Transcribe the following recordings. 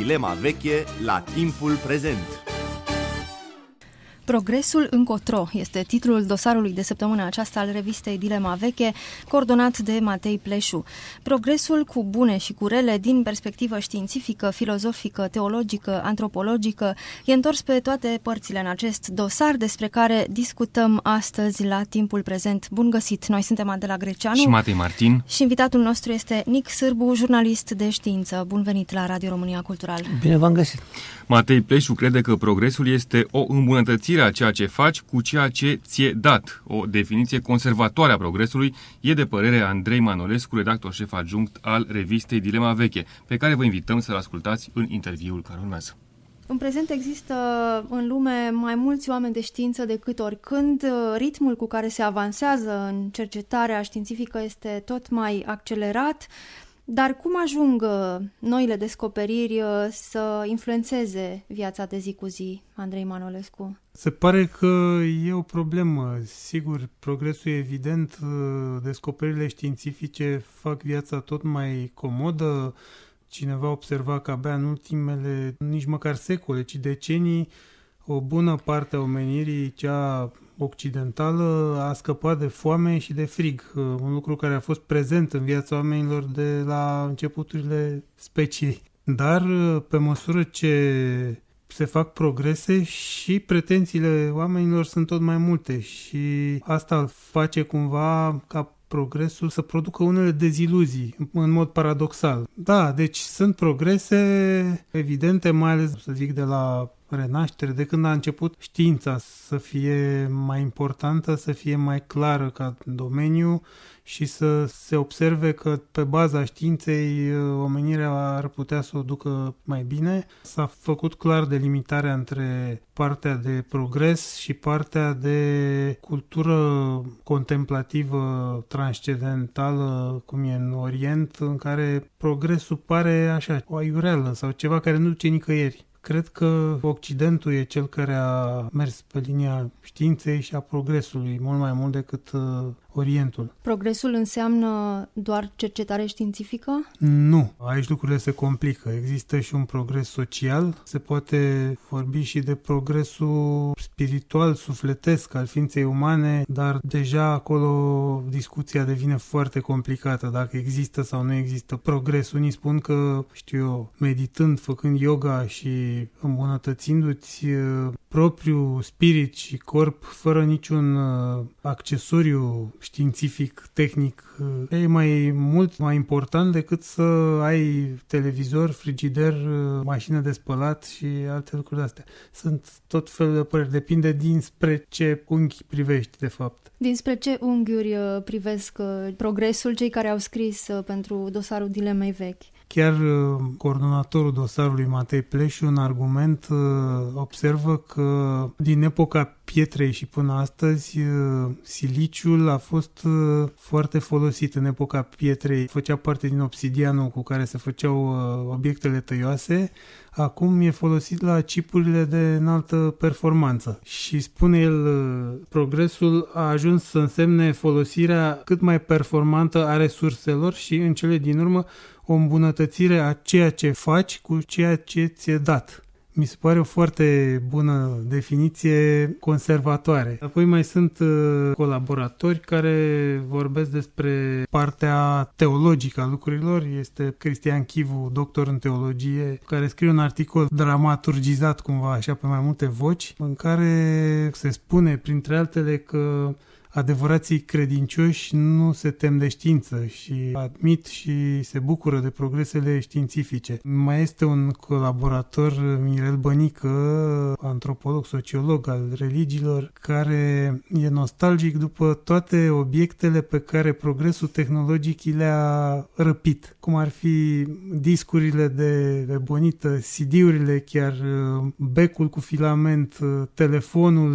Dilema veche la timpul prezent. Progresul încotro este titlul dosarului de săptămână aceasta al revistei Dilema Veche, coordonat de Matei Pleșu. Progresul cu bune și cu rele din perspectivă științifică, filozofică, teologică, antropologică e întors pe toate părțile în acest dosar despre care discutăm astăzi la timpul prezent. Bun găsit! Noi suntem Adela Greceanu și Matei Martin și invitatul nostru este Nic Sârbu, jurnalist de știință. Bun venit la Radio România Cultural! Bine v-am găsit! Matei Pleșu crede că progresul este o îmbunătățire asocierea ceea ce faci cu ceea ce ți-e dat. O definiție conservatoare a progresului e de părere Andrei Manolescu, redactor șef adjunct al revistei Dilema Veche, pe care vă invităm să-l ascultați în interviul care urmează. În prezent există în lume mai mulți oameni de știință decât oricând. Ritmul cu care se avansează în cercetarea științifică este tot mai accelerat. Dar cum ajung uh, noile descoperiri uh, să influențeze viața de zi cu zi, Andrei Manolescu? Se pare că e o problemă. Sigur, progresul e evident, uh, descoperirile științifice fac viața tot mai comodă. Cineva observa că abia în ultimele, nici măcar secole, ci decenii, o bună parte a omenirii, cea occidentală, a scăpat de foame și de frig, uh, un lucru care a fost prezent în viața oamenilor de la începuturile speciei. Dar uh, pe măsură ce se fac progrese și pretențiile oamenilor sunt tot mai multe și asta face cumva ca progresul să producă unele deziluzii, în mod paradoxal. Da, deci sunt progrese evidente, mai ales, să zic, de la renaștere, de când a început știința să fie mai importantă, să fie mai clară ca domeniu și să se observe că pe baza științei uh, omenirea ar putea să o ducă mai bine. S-a făcut clar delimitarea între partea de progres și partea de cultură contemplativă transcendentală, cum e în Orient, în care progresul pare așa, o aiurelă sau ceva care nu duce nicăieri. Cred că Occidentul e cel care a mers pe linia științei și a progresului mult mai mult decât uh, Orientul. Progresul înseamnă doar cercetare științifică? Nu. Aici lucrurile se complică. Există și un progres social. Se poate vorbi și de progresul spiritual, sufletesc al ființei umane, dar deja acolo discuția devine foarte complicată dacă există sau nu există progres. Unii spun că, știu eu, meditând, făcând yoga și îmbunătățindu-ți uh, propriul spirit și corp fără niciun uh, accesoriu științific, tehnic, e mai mult mai important decât să ai televizor, frigider, mașină de spălat și alte lucruri de astea. Sunt tot felul de păreri, depinde dinspre ce unghi privești, de fapt. Dinspre ce unghiuri uh, privesc uh, progresul cei care au scris uh, pentru dosarul dilemei vechi? Chiar uh, coordonatorul dosarului Matei Pleșu, un argument, uh, observă că din epoca pietrei și până astăzi uh, siliciul a fost foarte folosit în epoca pietrei. Făcea parte din obsidianul cu care se făceau obiectele tăioase. Acum e folosit la cipurile de înaltă performanță. Și spune el, progresul a ajuns să însemne folosirea cât mai performantă a resurselor și în cele din urmă o îmbunătățire a ceea ce faci cu ceea ce ți-e dat. Mi se pare o foarte bună definiție conservatoare. Apoi mai sunt uh, colaboratori care vorbesc despre partea teologică a lucrurilor. Este Cristian Chivu, doctor în teologie, care scrie un articol dramaturgizat cumva așa pe mai multe voci, în care se spune printre altele că Adevărații credincioși nu se tem de știință și admit și se bucură de progresele științifice. Mai este un colaborator, Mirel Bănică, antropolog, sociolog al religiilor, care e nostalgic după toate obiectele pe care progresul tehnologic le-a răpit, cum ar fi discurile de, bonită, CD-urile, chiar becul cu filament, telefonul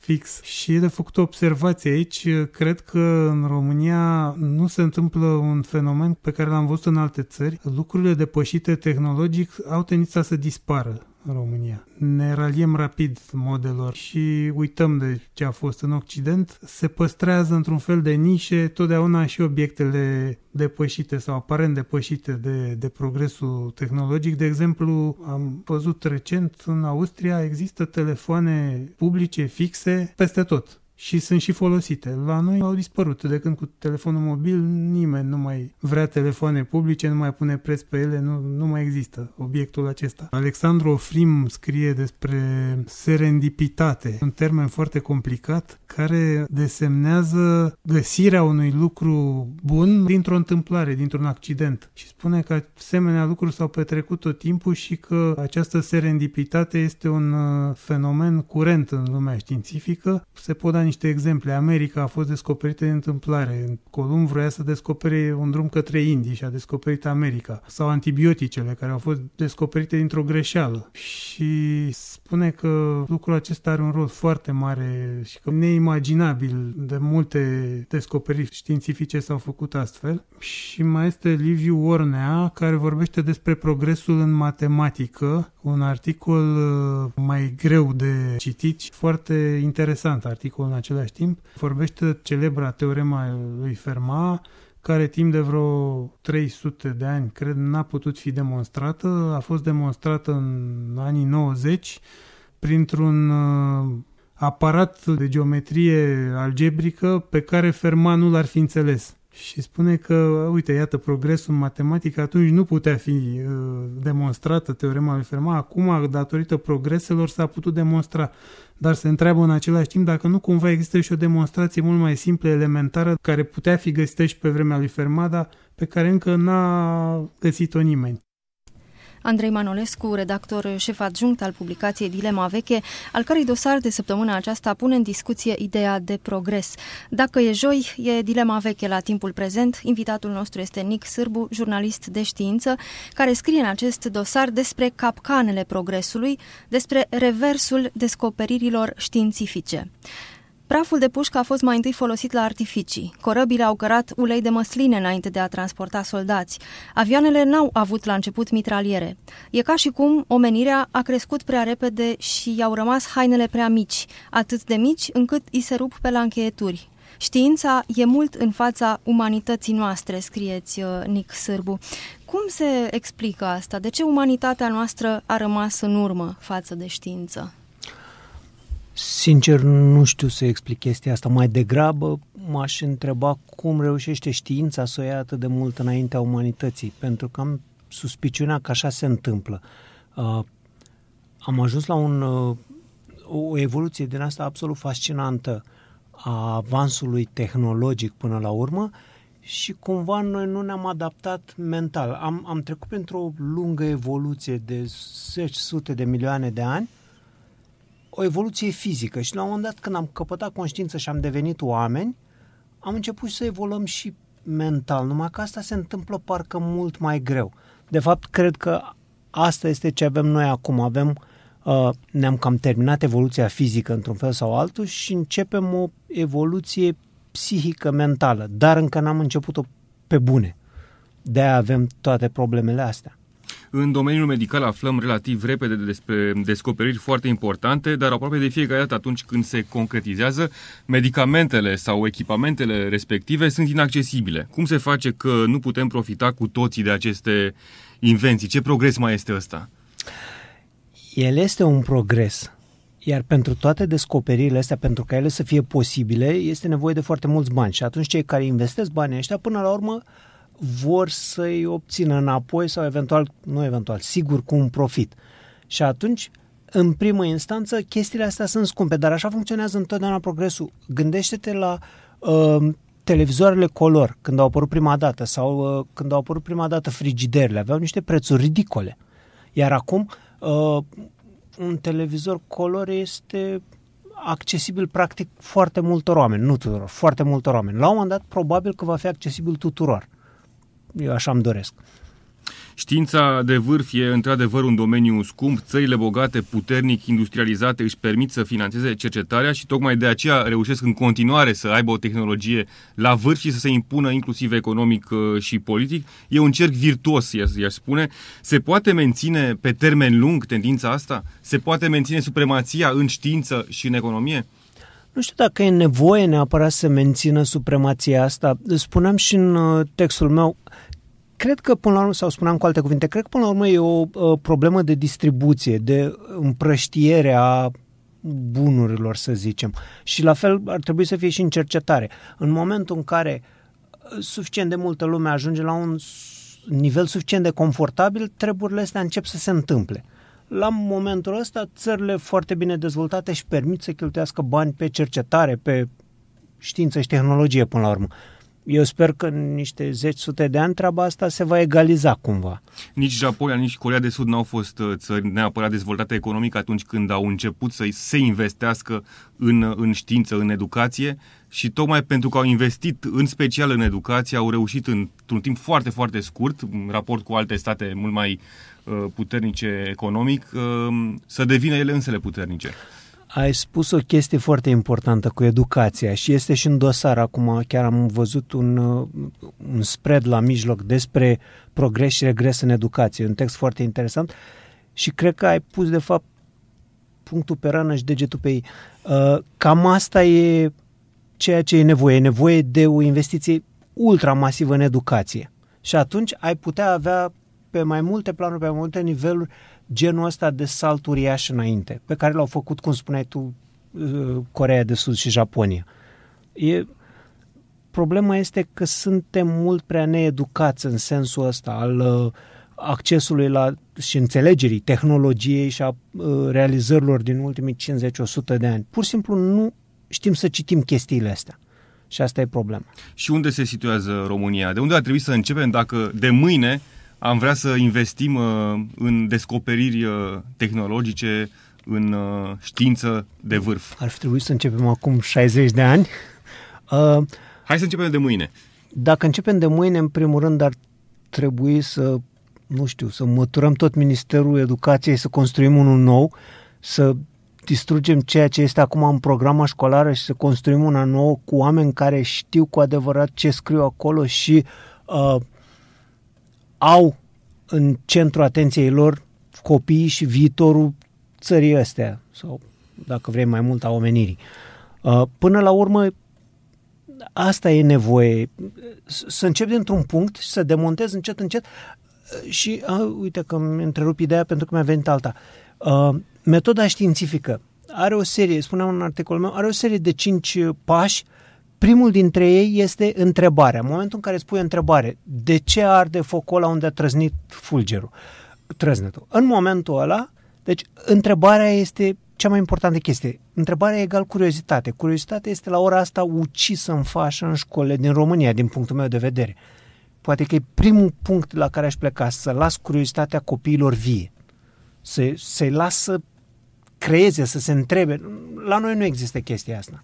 fix și el a făcut o observație observație aici. Cred că în România nu se întâmplă un fenomen pe care l-am văzut în alte țări. Lucrurile depășite tehnologic au tendința să dispară în România. Ne raliem rapid modelor și uităm de ce a fost în Occident. Se păstrează într-un fel de nișe totdeauna și obiectele depășite sau aparent depășite de, de progresul tehnologic. De exemplu, am văzut recent în Austria există telefoane publice fixe peste tot și sunt și folosite. La noi au dispărut. De când cu telefonul mobil nimeni nu mai vrea telefoane publice, nu mai pune preț pe ele, nu, nu mai există obiectul acesta. Alexandru Ofrim scrie despre serendipitate, un termen foarte complicat care desemnează găsirea unui lucru bun dintr-o întâmplare, dintr-un accident. Și spune că asemenea lucruri s-au petrecut tot timpul și că această serendipitate este un uh, fenomen curent în lumea științifică. Se pot da niște exemple. America a fost descoperită de întâmplare. Columb vrea să descopere un drum către Indii și a descoperit America. Sau antibioticele care au fost descoperite dintr-o greșeală. Și spune că lucrul acesta are un rol foarte mare și că neimaginabil de multe descoperiri științifice s-au făcut astfel. Și mai este Liviu Ornea care vorbește despre progresul în matematică, un articol uh, mai greu de citit și foarte interesant articolul același timp, vorbește celebra teorema lui Fermat, care timp de vreo 300 de ani, cred, n-a putut fi demonstrată. A fost demonstrată în anii 90 printr-un uh, aparat de geometrie algebrică pe care Fermat nu l-ar fi înțeles. Și spune că, uite, iată, progresul în matematică atunci nu putea fi uh, demonstrată teorema lui Fermat, acum, datorită progreselor, s-a putut demonstra. Dar se întreabă în același timp dacă nu cumva există și o demonstrație mult mai simplă, elementară, care putea fi găsită și pe vremea lui Fermat, dar pe care încă n-a găsit-o nimeni. Andrei Manolescu, redactor șef adjunct al publicației Dilema Veche, al cărei dosar de săptămâna aceasta pune în discuție ideea de progres. Dacă e joi, e Dilema Veche la timpul prezent. Invitatul nostru este Nic Sârbu, jurnalist de știință, care scrie în acest dosar despre capcanele progresului, despre reversul descoperirilor științifice. Praful de pușcă a fost mai întâi folosit la artificii. Corăbile au cărat ulei de măsline înainte de a transporta soldați. Avioanele n-au avut la început mitraliere. E ca și cum omenirea a crescut prea repede și i-au rămas hainele prea mici, atât de mici încât i se rup pe la încheieturi. Știința e mult în fața umanității noastre, scrieți uh, Nic Sârbu. Cum se explică asta? De ce umanitatea noastră a rămas în urmă față de știință? Sincer, nu știu să explic chestia asta. Mai degrabă m-aș întreba cum reușește știința să o ia atât de mult înaintea umanității, pentru că am suspiciunea că așa se întâmplă. Uh, am ajuns la un, uh, o evoluție din asta absolut fascinantă a avansului tehnologic până la urmă și cumva noi nu ne-am adaptat mental. Am, am trecut printr-o lungă evoluție de zeci, sute de milioane de ani o evoluție fizică și la un moment dat când am căpătat conștiință și am devenit oameni, am început să evoluăm și mental, numai că asta se întâmplă parcă mult mai greu. De fapt, cred că asta este ce avem noi acum. Avem, uh, ne-am cam terminat evoluția fizică într-un fel sau altul și începem o evoluție psihică, mentală, dar încă n-am început-o pe bune. De-aia avem toate problemele astea. În domeniul medical aflăm relativ repede despre descoperiri foarte importante, dar aproape de fiecare dată atunci când se concretizează, medicamentele sau echipamentele respective sunt inaccesibile. Cum se face că nu putem profita cu toții de aceste invenții? Ce progres mai este ăsta? El este un progres. Iar pentru toate descoperirile astea, pentru ca ele să fie posibile, este nevoie de foarte mulți bani. Și atunci cei care investesc banii ăștia, până la urmă, uh, vor să-i obțină înapoi sau eventual, nu eventual, sigur cu un profit. Și atunci, în primă instanță, chestiile astea sunt scumpe, dar așa funcționează întotdeauna progresul. Gândește-te la uh, televizoarele color, când au apărut prima dată, sau uh, când au apărut prima dată frigiderile, aveau niște prețuri ridicole. Iar acum, uh, un televizor color este accesibil practic foarte multor oameni, nu tuturor, foarte multor oameni. La un moment dat, probabil că va fi accesibil tuturor. Uh, eu așa îmi doresc. Știința de vârf e într-adevăr un domeniu scump. Țările bogate, puternic industrializate își permit să financeze cercetarea și tocmai de aceea reușesc în continuare să aibă o tehnologie la vârf și să se impună inclusiv economic uh, și politic. E un cerc virtuos, i-aș spune. Se poate menține pe termen lung tendința asta? Se poate menține supremația în știință și în economie? Nu știu dacă e nevoie neapărat să mențină supremația asta. Spuneam și în uh, textul meu, cred că până la urmă, sau spuneam cu alte cuvinte, cred că până la urmă e o uh, problemă de distribuție, de împrăștiere a bunurilor, să zicem. Și la fel ar trebui să fie și în cercetare. În momentul în care uh, suficient de multă lume ajunge la un nivel suficient de confortabil, treburile astea încep să se întâmple la momentul ăsta țările foarte bine dezvoltate își permit să cheltuiască bani pe cercetare, pe știință și tehnologie până la urmă. Eu sper că în niște zeci sute de ani treaba asta se va egaliza cumva. Nici Japonia, nici Corea de Sud n-au fost uh, țări neapărat dezvoltate economic atunci când au început să se investească în, în știință, în educație și tocmai pentru că au investit în special în educație, au reușit într-un timp foarte, foarte scurt, în raport cu alte state mult mai Uh, puternice economic, uh, să devină ele însele puternice. Ai spus o chestie foarte importantă cu educația și este și în dosar acum. Chiar am văzut un, uh, un spread la mijloc despre progres și regres în educație. Un text foarte interesant și cred că ai pus, de fapt, punctul pe rană și degetul pe ei. Cam asta e ceea ce e nevoie. E nevoie de o investiție ultramasivă în educație. Și atunci ai putea avea pe mai multe planuri, pe mai multe niveluri, genul ăsta de salt uriaș înainte, pe care l-au făcut, cum spuneai tu, uh, Corea de Sud și Japonia. E, problema este că suntem mult prea needucați în sensul ăsta al uh, accesului la și înțelegerii tehnologiei și a uh, realizărilor din ultimii 50-100 de ani. Pur și simplu nu știm să citim chestiile astea. Și asta e problema. Și unde se situează România? De unde ar trebui să începem dacă de mâine am vrea să investim uh, în descoperiri uh, tehnologice, în uh, știință de vârf. Ar fi trebuit să începem acum 60 de ani. Hai să începem de mâine. Dacă începem de mâine, în primul rând ar trebui să, nu știu, să măturăm tot Ministerul Educației, să construim unul nou, să distrugem ceea ce este acum în programa școlară și să construim una nouă cu oameni care știu cu adevărat ce scriu acolo și uh, au în centru atenției lor copiii și viitorul țării astea, sau dacă vrei mai mult a omenirii. Uh, până la urmă, asta e nevoie, să încep dintr-un punct și să demontez încet, încet uh, și, a, uite că îmi întrerup ideea pentru că mi-a venit alta. A, uh, metoda științifică are o serie, spuneam în articolul meu, are o serie de cinci pași uh, Primul dintre ei este întrebarea. În momentul în care spui întrebare, de ce arde focul ăla unde a trăznit fulgerul, trăznetul? În momentul ăla, deci întrebarea este cea mai importantă chestie. Întrebarea e egal curiozitate. Curiozitatea este la ora asta ucisă în fașă în școlile din România, din punctul meu de vedere. Poate că e primul punct la care aș pleca, să las curiozitatea copiilor vie. Să, să-i las să creeze, să se întrebe. La noi nu există chestia asta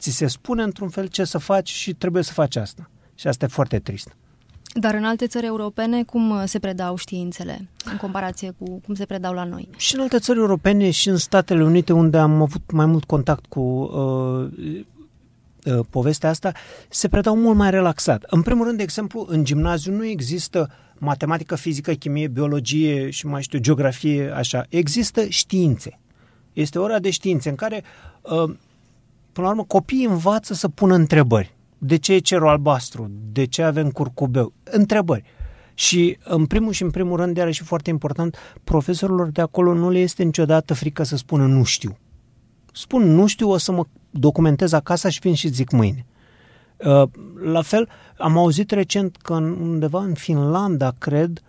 ți se spune într-un fel ce să faci și trebuie să faci asta. Și asta e foarte trist. Dar în alte țări europene, cum uh, se predau științele în comparație cu cum se predau la noi? Și în alte țări europene și în Statele Unite, unde am avut mai mult contact cu uh, uh, povestea asta, se predau mult mai relaxat. În primul rând, de exemplu, în gimnaziu nu există matematică, fizică, chimie, biologie și mai știu, geografie, așa. Există științe. Este ora de științe în care uh, Până la urmă, copiii învață să pună întrebări. De ce e cerul albastru? De ce avem curcubeu? Întrebări. Și în primul și în primul rând, de și foarte important, profesorilor de acolo nu le este niciodată frică să spună nu știu. Spun nu știu, o să mă documentez acasă și vin și zic mâine. Uh, la fel, am auzit recent că undeva în Finlanda, cred,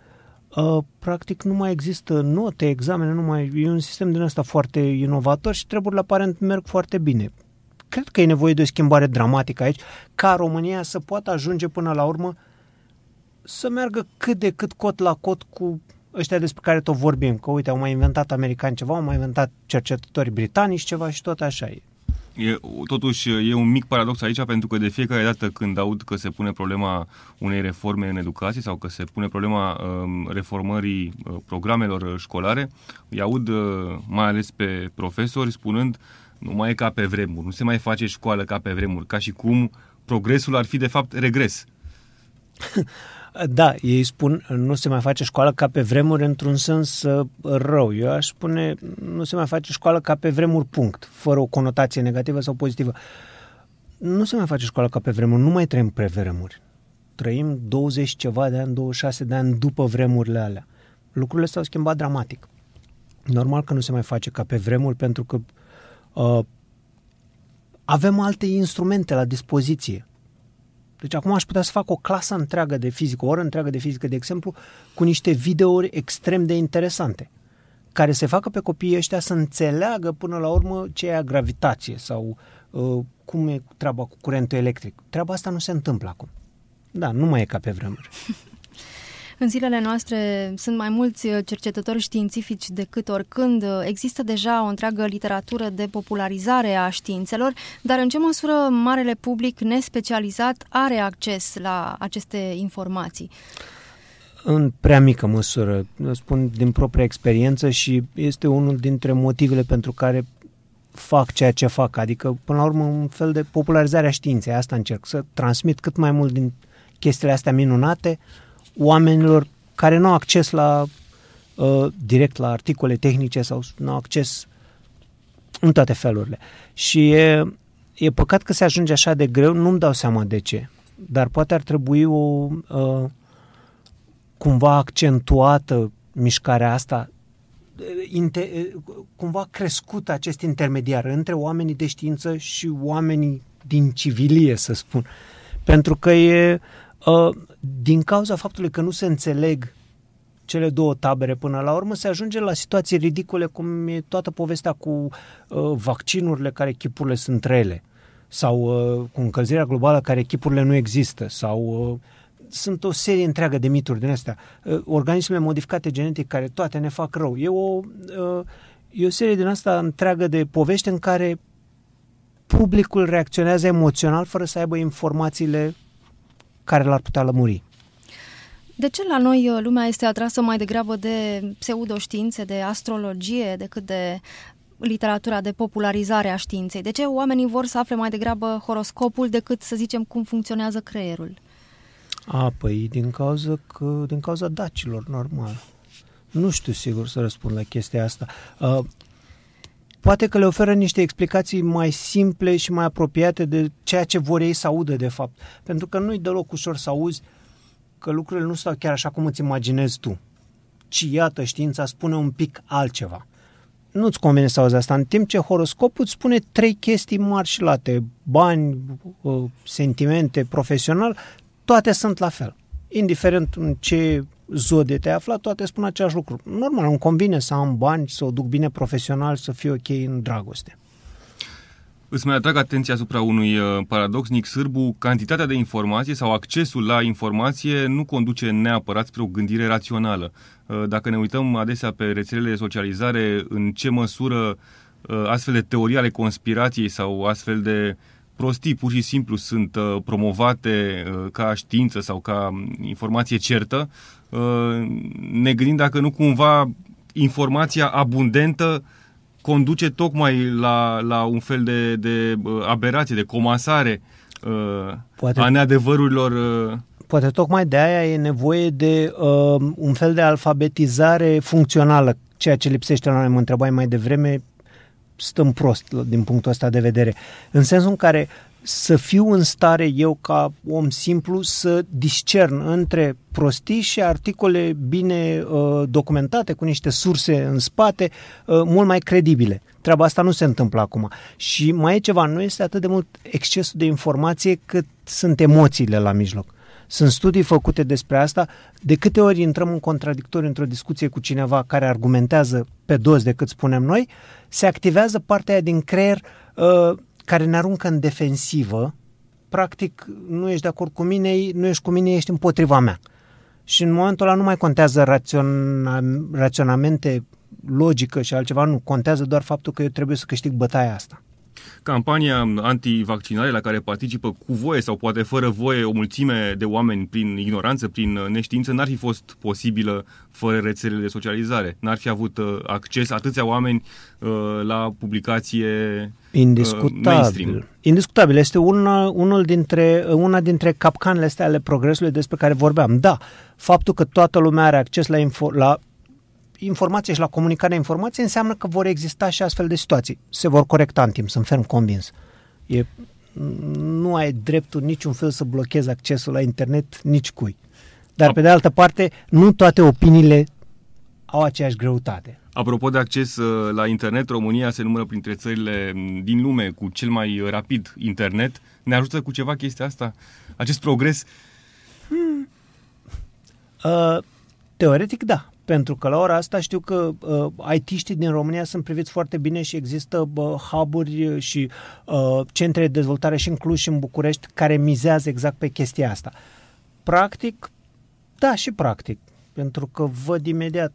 uh, practic nu mai există note, examene, nu mai, e un sistem din ăsta foarte inovator și treburile aparent merg foarte bine cred că e nevoie de o schimbare dramatică aici, ca România să poată ajunge până la urmă să meargă cât de cât cot la cot cu ăștia despre care tot vorbim, că uite, au mai inventat americani ceva, au mai inventat cercetători britanici ceva și tot așa e. E, totuși, e un mic paradox aici, pentru că de fiecare dată când aud că se pune problema unei reforme în educație sau că se pune problema uh, reformării uh, programelor uh, școlare, îi aud uh, mai ales pe profesori spunând uh, nu mai e ca pe vremuri, nu se mai face școală ca pe vremuri, ca și cum progresul ar fi de fapt regres. Da, ei spun nu se mai face școală ca pe vremuri într-un sens uh, rău. Eu aș spune nu se mai face școală ca pe vremuri punct, fără o conotație negativă sau pozitivă. Nu se mai face școală ca pe vremuri, nu mai trăim pe vremuri. Trăim 20 ceva de ani, 26 de ani după vremurile alea. Lucrurile s-au schimbat dramatic. Normal că nu se mai face ca pe vremuri pentru că uh, Uh, avem alte instrumente la dispoziție. Deci acum aș putea să fac o clasă întreagă de fizică, o oră întreagă de fizică, de exemplu, cu niște videouri extrem de interesante, care se facă pe copiii ăștia să înțeleagă până la urmă ce e gravitație sau uh, cum e treaba cu curentul electric. Treaba asta nu se întâmplă acum. Da, nu mai e ca pe vremuri. În zilele noastre sunt mai mulți uh, cercetători științifici decât oricând. Uh, există deja o întreagă literatură de popularizare a științelor, dar în ce măsură marele public nespecializat are acces la aceste informații? În prea mică măsură. spun din propria experiență și este unul dintre motivele pentru care fac ceea ce fac, adică până la urmă un fel de popularizare a științei, asta încerc, să transmit cât mai mult din chestiile astea minunate oamenilor care nu au acces la uh, direct la articole tehnice sau nu au acces în toate felurile. Și e, e păcat că se ajunge așa de greu, nu-mi dau seama de ce, dar poate ar trebui o uh, cumva accentuată mișcarea asta uh, inter, uh, cumva crescut acest intermediar între oamenii de știință și oamenii din civilie, să spun. Pentru că e Uh, din cauza faptului că nu se înțeleg cele două tabere până la urmă, se ajunge la situații ridicole, cum e toată povestea cu uh, vaccinurile care chipurile sunt rele, sau uh, cu încălzirea globală care chipurile nu există, sau uh, sunt o serie întreagă de mituri din astea. Uh, organisme modificate genetic care toate ne fac rău. E o, uh, e o serie din asta întreagă de povești în care publicul reacționează emoțional fără să aibă informațiile care l-ar putea lămuri? De ce la noi uh, lumea este atrasă mai degrabă de pseudoștiințe, de astrologie, decât de literatura de popularizare a științei? De ce oamenii vor să afle mai degrabă horoscopul decât să zicem cum funcționează creierul? A, păi din cauza, că, din cauza dacilor, normal. Nu știu sigur să răspund la chestia asta. Uh, poate că le oferă niște explicații mai simple și mai apropiate de ceea ce vor ei să audă, de fapt. Pentru că nu-i deloc ușor să auzi că lucrurile nu stau chiar așa cum îți imaginezi tu, ci iată știința spune un pic altceva. Nu-ți convine să auzi asta, în timp ce horoscopul îți spune trei chestii mari și late, bani, uh, sentimente, profesional, toate sunt la fel. Indiferent în ce zodie te-ai aflat, toate spun același lucru. Normal, îmi convine să am bani, să o duc bine profesional, să fiu ok în dragoste. Îți mai atrag atenția asupra unui uh, paradox, Nic Sârbu, cantitatea de informație sau accesul la informație nu conduce neapărat spre o gândire rațională. Uh, dacă ne uităm adesea pe rețelele de socializare, în ce măsură uh, astfel de teorii ale conspirației sau astfel de prostii pur și simplu sunt promovate ca știință sau ca mm, informație certă, ne gândim dacă nu cumva informația abundentă conduce tocmai la, la un fel de, de uh, aberație, de comasare uh, poate, a neadevărurilor. Uh, poate tocmai de aia e nevoie de uh, un fel de alfabetizare funcțională, ceea ce lipsește la noi. Mă întrebai mai devreme, stăm prost din punctul ăsta de vedere. În sensul în care să fiu în stare eu ca om simplu să discern între prostii și articole bine uh, documentate, cu niște surse în spate, uh, mult mai credibile. Treaba asta nu se întâmplă acum. Și mai e ceva, nu este atât de mult excesul de informație cât sunt emoțiile la mijloc. Sunt studii făcute despre asta. De câte ori intrăm în contradictoriu într-o discuție cu cineva care argumentează pe dos decât spunem noi, se activează partea din creier uh, care ne aruncă în defensivă, practic nu ești de acord cu mine, nu ești cu mine, ești împotriva mea. Și în momentul ăla nu mai contează raționa, raționamente, logică și altceva, nu. Contează doar faptul că eu trebuie să câștig bătaia asta. Campania antivaccinare la care participă cu voie sau poate fără voie o mulțime de oameni prin ignoranță, prin neștiință, n-ar fi fost posibilă fără rețelele de socializare. N-ar fi avut uh, acces atâția oameni uh, la publicație uh, Indiscutabil. Mainstream. Indiscutabil. Este una, unul dintre, una dintre capcanele astea ale progresului despre care vorbeam. Da, faptul că toată lumea are acces la, info, la informație și la comunicarea informației, înseamnă că vor exista și astfel de situații. Se vor corecta în timp, sunt ferm convins. E, nu ai dreptul niciun fel să blochezi accesul la internet nici cui. Dar, Ap- pe de altă parte, nu toate opiniile au aceeași greutate. Apropo de acces uh, la internet, România se numără printre țările mm, din lume cu cel mai rapid internet. Ne ajută cu ceva chestia asta? Acest progres? Hmm. Uh, teoretic, da. Pentru că la ora asta știu că uh, IT-știi din România sunt priviți foarte bine și există uh, hub-uri și uh, centre de dezvoltare și în Cluj și în București care mizează exact pe chestia asta. Practic, da, și practic, pentru că văd imediat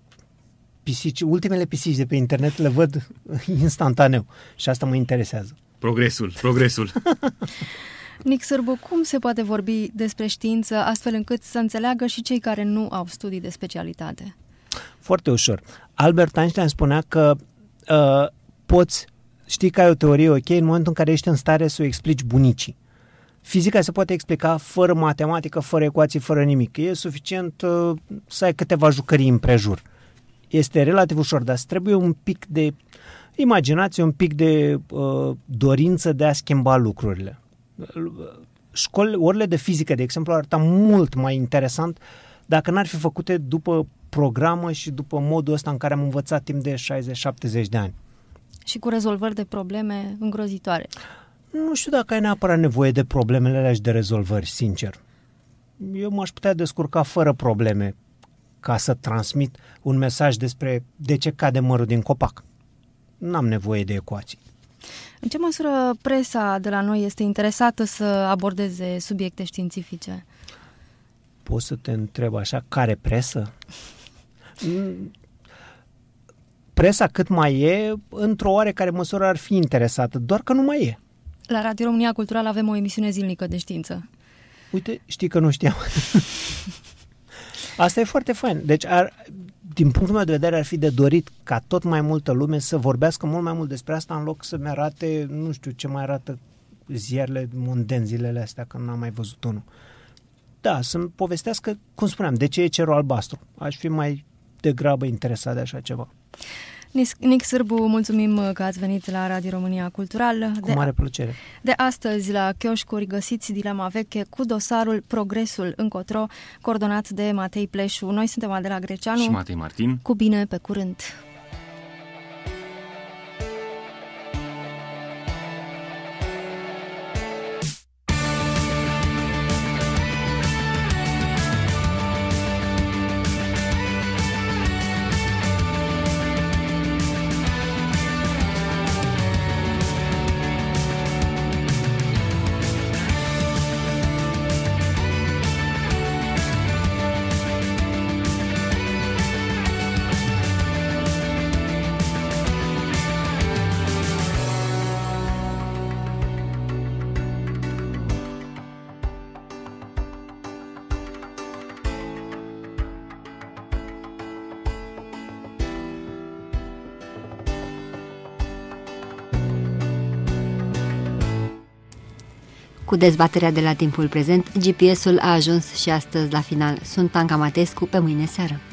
pisici, ultimele pisici de pe internet le văd instantaneu și asta mă interesează. Progresul, progresul. Nic Sârbu, cum se poate vorbi despre știință astfel încât să înțeleagă și cei care nu au studii de specialitate? Foarte ușor. Albert Einstein spunea că uh, poți, știi că ai o teorie ok în momentul în care ești în stare să o explici bunicii. Fizica se poate explica fără matematică, fără ecuații, fără nimic. E suficient uh, să ai câteva jucării în prejur. Este relativ ușor, dar trebuie un pic de imaginație, un pic de uh, dorință de a schimba lucrurile. Școli, orele de fizică, de exemplu, ar arăta mult mai interesant dacă n-ar fi făcute după programă și după modul ăsta în care am învățat timp de 60-70 de ani. Și cu rezolvări de probleme îngrozitoare. Nu știu dacă ai neapărat nevoie de problemele alea și de rezolvări, sincer. Eu m-aș putea descurca fără probleme ca să transmit un mesaj despre de ce cade mărul din copac. N-am nevoie de ecuații. În ce măsură presa de la noi este interesată să abordeze subiecte științifice? Poți să te întreb așa, care presă? presa cât mai e, într-o oarecare măsură ar fi interesată, doar că nu mai e. La Radio România Cultural avem o emisiune zilnică de știință. Uite, știi că nu știam. Asta e foarte fain. Deci, ar, din punctul meu de vedere, ar fi de dorit ca tot mai multă lume să vorbească mult mai mult despre asta în loc să-mi arate, nu știu ce mai arată ziarele monden zilele astea, că n-am mai văzut unul. Da, să-mi povestească, cum spuneam, de ce e cerul albastru. Aș fi mai degrabă interesat de așa ceva. Nic Sârbu, mulțumim că ați venit la Radio România Cultural. Cu de, mare plăcere. De astăzi, la chioșcuri, găsiți dilema veche cu dosarul Progresul încotro, coordonat de Matei Pleșu. Noi suntem Adela Greceanu și Matei Martin. Cu bine, pe curând! Cu dezbaterea de la timpul prezent, GPS-ul a ajuns și astăzi la final. Sunt Anca Matescu, pe mâine seară.